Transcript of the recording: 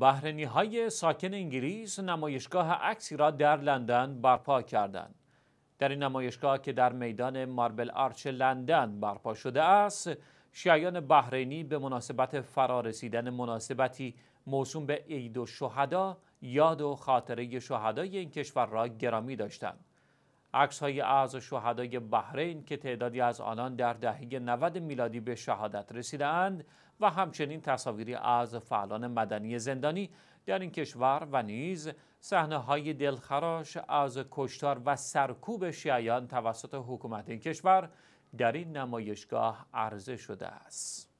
بحرینی های ساکن انگلیس نمایشگاه عکسی را در لندن برپا کردند. در این نمایشگاه که در میدان ماربل آرچ لندن برپا شده است، شیعان بحرینی به مناسبت فرارسیدن مناسبتی موسوم به عید و شهدا یاد و خاطره شهدای این کشور را گرامی داشتند. عکس های و شهدای بحرین که تعدادی از آنان در دهه 90 میلادی به شهادت رسیدند و همچنین تصاویری از فعالان مدنی زندانی در این کشور و نیز صحنه های دلخراش از کشتار و سرکوب شیعیان توسط حکومت این کشور در این نمایشگاه عرضه شده است.